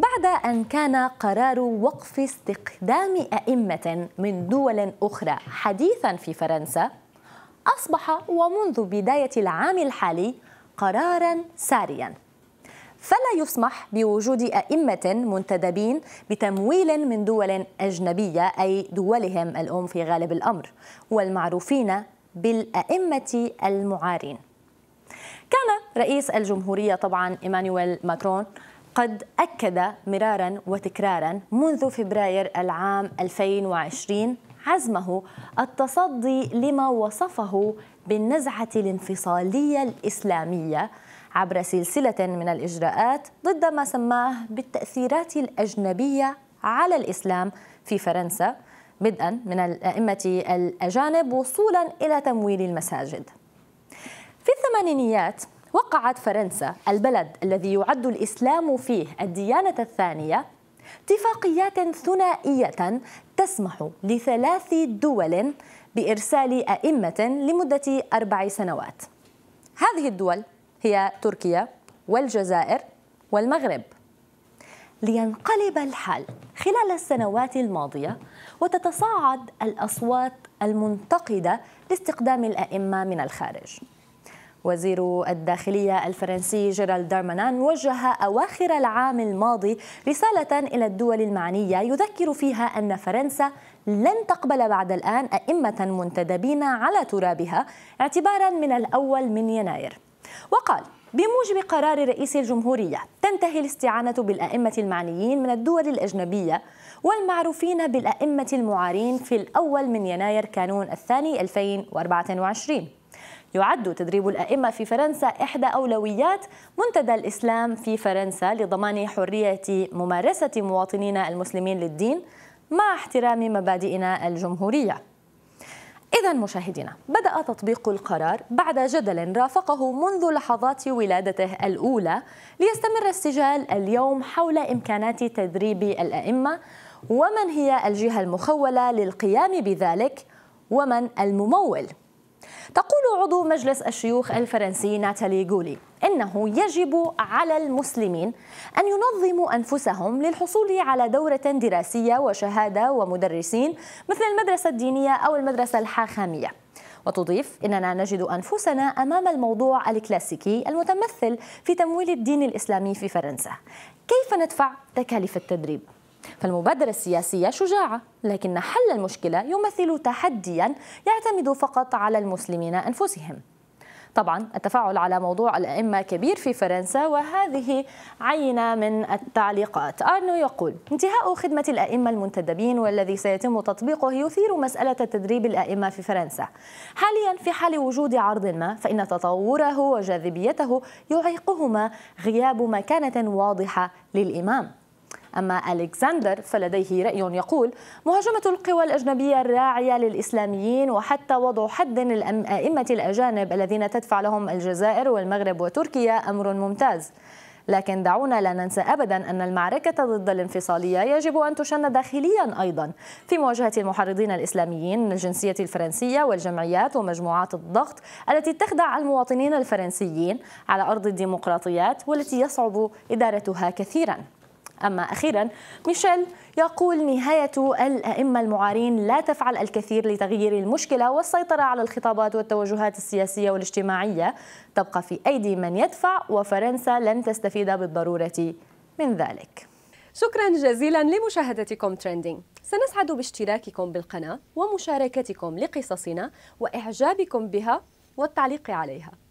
بعد أن كان قرار وقف استخدام أئمة من دول أخرى حديثا في فرنسا أصبح ومنذ بداية العام الحالي قرارا ساريا فلا يسمح بوجود أئمة منتدبين بتمويل من دول أجنبية أي دولهم الأم في غالب الأمر والمعروفين بالأئمة المعارين كان رئيس الجمهورية طبعا إيمانويل ماكرون قد أكد مرارا وتكرارا منذ فبراير العام 2020 عزمه التصدي لما وصفه بالنزعة الانفصالية الإسلامية عبر سلسلة من الإجراءات ضد ما سماه بالتأثيرات الأجنبية على الإسلام في فرنسا بدءا من الأئمة الأجانب وصولا إلى تمويل المساجد في الثمانينيات وقعت فرنسا البلد الذي يعد الإسلام فيه الديانة الثانية اتفاقيات ثنائية تسمح لثلاث دول بإرسال أئمة لمدة أربع سنوات هذه الدول هي تركيا والجزائر والمغرب لينقلب الحال خلال السنوات الماضية وتتصاعد الأصوات المنتقدة لاستقدام الأئمة من الخارج وزير الداخلية الفرنسي جيرالد دارمانان وجه أواخر العام الماضي رسالة إلى الدول المعنية يذكر فيها أن فرنسا لن تقبل بعد الآن أئمة منتدبين على ترابها اعتبارا من الأول من يناير وقال بموجب قرار رئيس الجمهورية تنتهي الاستعانة بالأئمة المعنيين من الدول الأجنبية والمعروفين بالأئمة المعارين في الأول من يناير كانون الثاني 2024 يعد تدريب الأئمة في فرنسا إحدى أولويات منتدى الإسلام في فرنسا لضمان حرية ممارسة مواطنينا المسلمين للدين مع احترام مبادئنا الجمهورية إذا مشاهدينا بدأ تطبيق القرار بعد جدل رافقه منذ لحظات ولادته الأولى ليستمر السجال اليوم حول إمكانات تدريب الأئمة ومن هي الجهة المخولة للقيام بذلك ومن الممول تقول عضو مجلس الشيوخ الفرنسي ناتالي جولي انه يجب على المسلمين ان ينظموا انفسهم للحصول على دوره دراسيه وشهاده ومدرسين مثل المدرسه الدينيه او المدرسه الحاخاميه وتضيف اننا نجد انفسنا امام الموضوع الكلاسيكي المتمثل في تمويل الدين الاسلامي في فرنسا كيف ندفع تكاليف التدريب فالمبادرة السياسية شجاعة لكن حل المشكلة يمثل تحديا يعتمد فقط على المسلمين أنفسهم طبعا التفاعل على موضوع الأئمة كبير في فرنسا وهذه عينة من التعليقات أرنو يقول انتهاء خدمة الأئمة المنتدبين والذي سيتم تطبيقه يثير مسألة تدريب الأئمة في فرنسا حاليا في حال وجود عرض ما فإن تطوره وجاذبيته يعيقهما غياب مكانة واضحة للإمام أما ألكسندر فلديه رأي يقول مهاجمة القوى الأجنبية الراعية للإسلاميين وحتى وضع حد للأئمة الأجانب الذين تدفع لهم الجزائر والمغرب وتركيا أمر ممتاز لكن دعونا لا ننسى ابدا ان المعركه ضد الانفصاليه يجب ان تشن داخليا ايضا في مواجهه المحرضين الاسلاميين من الجنسيه الفرنسيه والجمعيات ومجموعات الضغط التي تخدع المواطنين الفرنسيين على ارض الديمقراطيات والتي يصعب ادارتها كثيرا أما أخيرا ميشيل يقول نهاية الأئمة المعارين لا تفعل الكثير لتغيير المشكلة والسيطرة على الخطابات والتوجهات السياسية والاجتماعية تبقى في أيدي من يدفع وفرنسا لن تستفيد بالضرورة من ذلك شكرا جزيلا لمشاهدتكم ترندينج سنسعد باشتراككم بالقناة ومشاركتكم لقصصنا وإعجابكم بها والتعليق عليها